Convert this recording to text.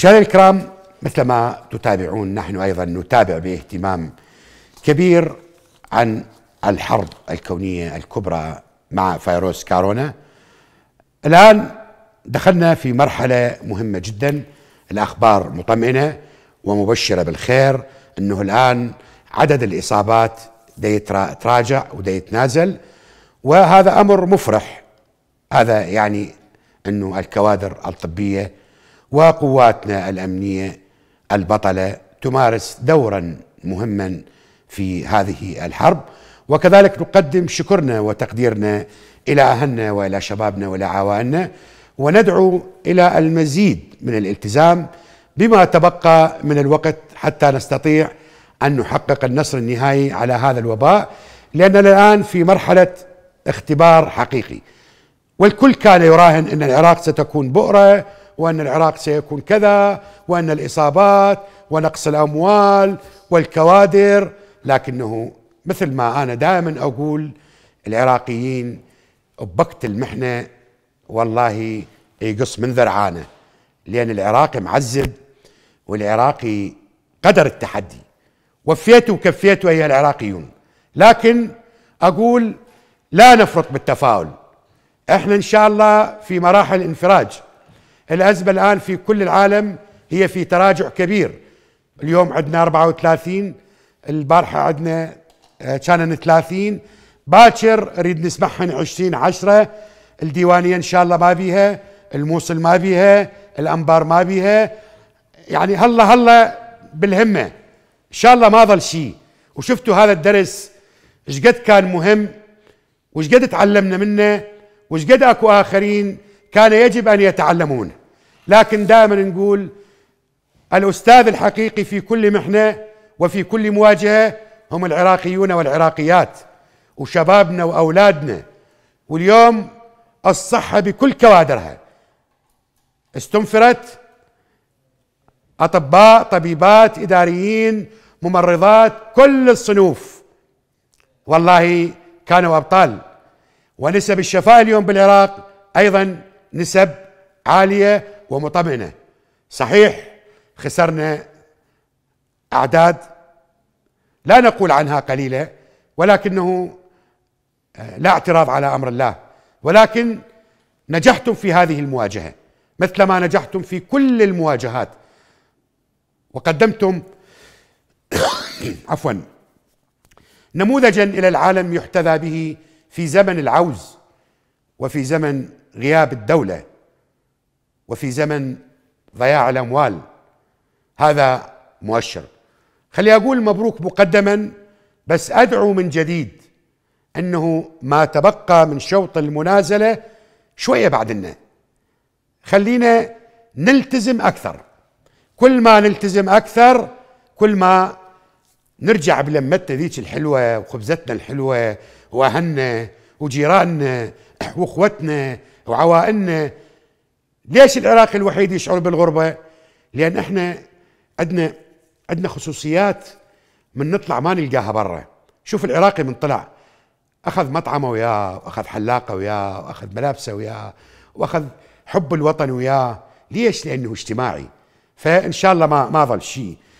مشاهدينا الكرام مثل ما تتابعون نحن ايضا نتابع باهتمام كبير عن الحرب الكونيه الكبرى مع فيروس كورونا. الان دخلنا في مرحله مهمه جدا الاخبار مطمئنه ومبشره بالخير انه الان عدد الاصابات تراجع يتراجع ودا يتنازل وهذا امر مفرح هذا يعني انه الكوادر الطبيه وقواتنا الامنيه البطله تمارس دورا مهما في هذه الحرب وكذلك نقدم شكرنا وتقديرنا الى اهلنا والى شبابنا والى عوائلنا وندعو الى المزيد من الالتزام بما تبقى من الوقت حتى نستطيع ان نحقق النصر النهائي على هذا الوباء لاننا الان في مرحله اختبار حقيقي والكل كان يراهن ان العراق ستكون بؤره وأن العراق سيكون كذا وأن الإصابات ونقص الأموال والكوادر لكنه مثل ما أنا دائما أقول العراقيين بوقت المحنة والله يقص من ذرعانه لأن العراقي معذب والعراقي قدر التحدي وفيت وكفيت أيها العراقيون لكن أقول لا نفرط بالتفاؤل احنا ان شاء الله في مراحل انفراج الأزمة الآن في كل العالم هي في تراجع كبير اليوم عندنا 34 البارحة عندنا آه، كانن 30 باكر اريد نسمعهم 20 10 الديوانية إن شاء الله ما بيها الموصل ما بيها الأنبار ما بيها يعني هلا هلا بالهمة إن شاء الله ما ظل شيء وشفتوا هذا الدرس شقد كان مهم وشقد تعلمنا منه وشقد اكو آخرين كان يجب أن يتعلمونه لكن دائما نقول الاستاذ الحقيقي في كل محنه وفي كل مواجهه هم العراقيون والعراقيات وشبابنا واولادنا واليوم الصحه بكل كوادرها استنفرت اطباء طبيبات اداريين ممرضات كل الصنوف والله كانوا ابطال ونسب الشفاء اليوم بالعراق ايضا نسب عاليه ومطمئنة صحيح خسرنا أعداد لا نقول عنها قليلة ولكنه آه، لا اعتراض على أمر الله ولكن نجحتم في هذه المواجهة مثلما نجحتم في كل المواجهات وقدمتم عفوا نموذجا الى العالم يحتذى به في زمن العوز وفي زمن غياب الدوله وفي زمن ضياع الأموال هذا مؤشر خلي أقول مبروك مقدما بس أدعو من جديد أنه ما تبقى من شوط المنازلة شوية بعدنا خلينا نلتزم أكثر كل ما نلتزم أكثر كل ما نرجع بلمتنا ذيك الحلوة وخبزتنا الحلوة وأهلنا وجيراننا واخوتنا وعوائلنا ليش العراقي الوحيد يشعر بالغربة؟ لأن احنا عندنا عندنا خصوصيات من نطلع ما نلقاها برا شوف العراقي من طلع أخذ مطعمه وياه وأخذ حلاقة وياه وأخذ ملابسه وياه وأخذ حب الوطن وياه ليش؟ لأنه اجتماعي فإن شاء الله ما ما ظل شيء